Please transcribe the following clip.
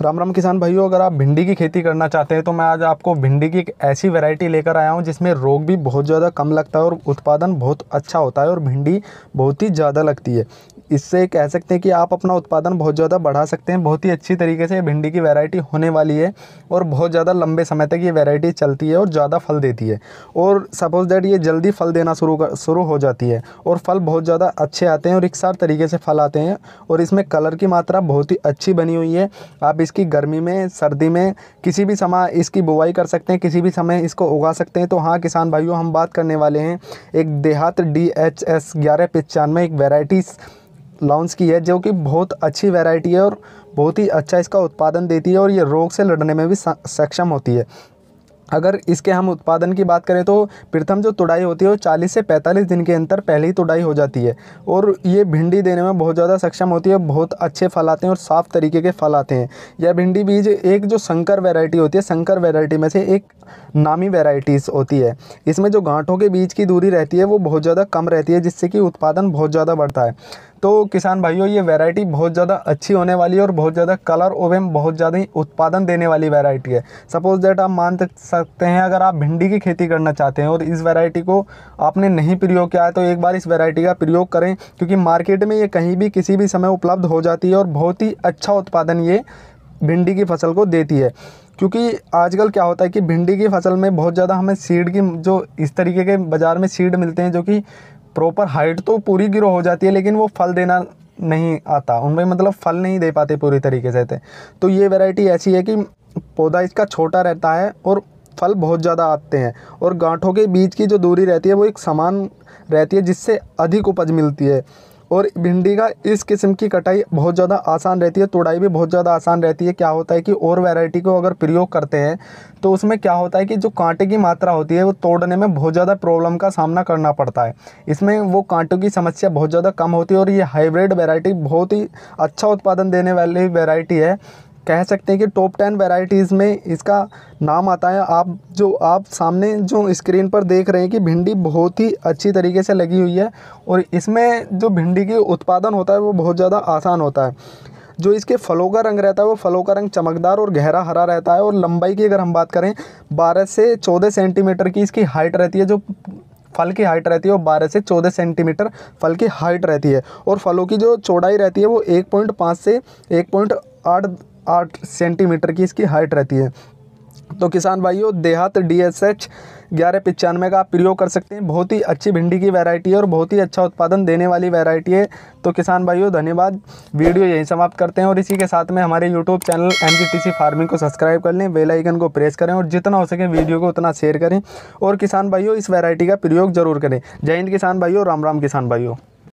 राम राम किसान भाइयों अगर आप भिंडी की खेती करना चाहते हैं तो मैं आज आपको भिंडी की एक ऐसी वैरायटी लेकर आया हूं जिसमें रोग भी बहुत ज़्यादा कम लगता है और उत्पादन बहुत अच्छा होता है और भिंडी बहुत ही ज़्यादा लगती है इससे कह सकते हैं कि आप अपना उत्पादन बहुत ज़्यादा बढ़ा सकते हैं बहुत ही अच्छी तरीके से भिंडी की वैरायटी होने वाली है और बहुत ज़्यादा लंबे समय तक ये वैरायटी चलती है और ज़्यादा फल देती है और सपोज़ दैट ये जल्दी फल देना शुरू कर शुरू हो जाती है और फल बहुत ज़्यादा अच्छे आते हैं और सार तरीके से फल आते हैं और इसमें कलर की मात्रा बहुत ही अच्छी बनी हुई है आप इसकी गर्मी में सर्दी में किसी भी समय इसकी बुआई कर सकते हैं किसी भी समय इसको उगा सकते हैं तो हाँ किसान भाइयों हम बात करने वाले हैं एक देहात डी एच एस ग्यारह पचानवे एक वेराइटीज़ लॉन्च की है जो कि बहुत अच्छी वैरायटी है और बहुत ही अच्छा इसका उत्पादन देती है और ये रोग से लड़ने में भी सक्षम होती है अगर इसके हम उत्पादन की बात करें तो प्रथम जो तुड़ाई होती है वो चालीस से पैंतालीस दिन के अंतर पहले ही तुड़ाई हो जाती है और ये भिंडी देने में बहुत ज़्यादा सक्षम होती है बहुत अच्छे फल आते हैं और साफ़ तरीके के फल आते हैं यह भिंडी बीज एक जो शंकर वेराइटी होती है शंकर वेराइटी में से एक नामी वेराइटीज़ होती है इसमें जो गांठों के बीज की दूरी रहती है वो बहुत ज़्यादा कम रहती है जिससे कि उत्पादन बहुत ज़्यादा बढ़ता है तो किसान भाइयों ये वैरायटी बहुत ज़्यादा अच्छी होने वाली है और बहुत ज़्यादा कलर ओवेम बहुत ज़्यादा ही उत्पादन देने वाली वैरायटी है सपोज़ दैट आप मान सकते हैं अगर आप भिंडी की खेती करना चाहते हैं और इस वैरायटी को आपने नहीं प्रयोग किया है तो एक बार इस वैरायटी का प्रयोग करें क्योंकि मार्केट में ये कहीं भी किसी भी समय उपलब्ध हो जाती है और बहुत ही अच्छा उत्पादन ये भिंडी की फसल को देती है क्योंकि आजकल क्या होता है कि भिंडी की फसल में बहुत ज़्यादा हमें सीड की जो इस तरीके के बाज़ार में सीड मिलते हैं जो कि प्रॉपर हाइट तो पूरी ग्रो हो जाती है लेकिन वो फल देना नहीं आता उनमें मतलब फल नहीं दे पाते पूरी तरीके से थे तो ये वैरायटी ऐसी है कि पौधा इसका छोटा रहता है और फल बहुत ज़्यादा आते हैं और गांठों के बीच की जो दूरी रहती है वो एक समान रहती है जिससे अधिक उपज मिलती है और भिंडी का इस किस्म की कटाई बहुत ज़्यादा आसान रहती है तोड़ाई भी बहुत ज़्यादा आसान रहती है क्या होता है कि और वैरायटी को अगर प्रयोग करते हैं तो उसमें क्या होता है कि जो कांटे की मात्रा होती है वो तोड़ने में बहुत ज़्यादा प्रॉब्लम का सामना करना पड़ता है इसमें वो कांटों की समस्या बहुत ज़्यादा कम होती है और ये हाइब्रिड वेराइटी बहुत ही अच्छा उत्पादन देने वाली वेराइटी है कह सकते हैं कि टॉप टेन वेराइटीज़ में इसका नाम आता है आप जो आप सामने जो स्क्रीन पर देख रहे हैं कि भिंडी बहुत ही अच्छी तरीके से लगी हुई है और इसमें जो भिंडी के उत्पादन होता है वो बहुत ज़्यादा आसान होता है जो इसके फलों का रंग रहता है वो फलों का रंग चमकदार और गहरा हरा रहता है और लंबाई की अगर हम बात करें बारह से चौदह सेंटीमीटर की इसकी हाइट रहती है जो फल की हाइट रहती है वो बारह से चौदह सेंटीमीटर फल की हाइट रहती है और फलों की जो चौड़ाई रहती है वो एक पॉइंट पाँच से एक पॉइंट आठ आठ सेंटीमीटर की इसकी हाइट रहती है तो किसान भाइयों देहात डी एस एच ग्यारह पचानवे का आप प्रयोग कर सकते हैं बहुत ही अच्छी भिंडी की वैरायटी है और बहुत ही अच्छा उत्पादन देने वाली वैरायटी है तो किसान भाइयों धन्यवाद वीडियो यहीं समाप्त करते हैं और इसी के साथ में हमारे यूट्यूब चैनल एम फार्मिंग को सब्सक्राइब कर लें बेलाइकन को प्रेस करें और जितना हो सके वीडियो को उतना शेयर करें और किसान भाइयों इस वैरायटी का प्रयोग जरूर करें जय हिंद किसान भाइयों राम राम किसान भाइयों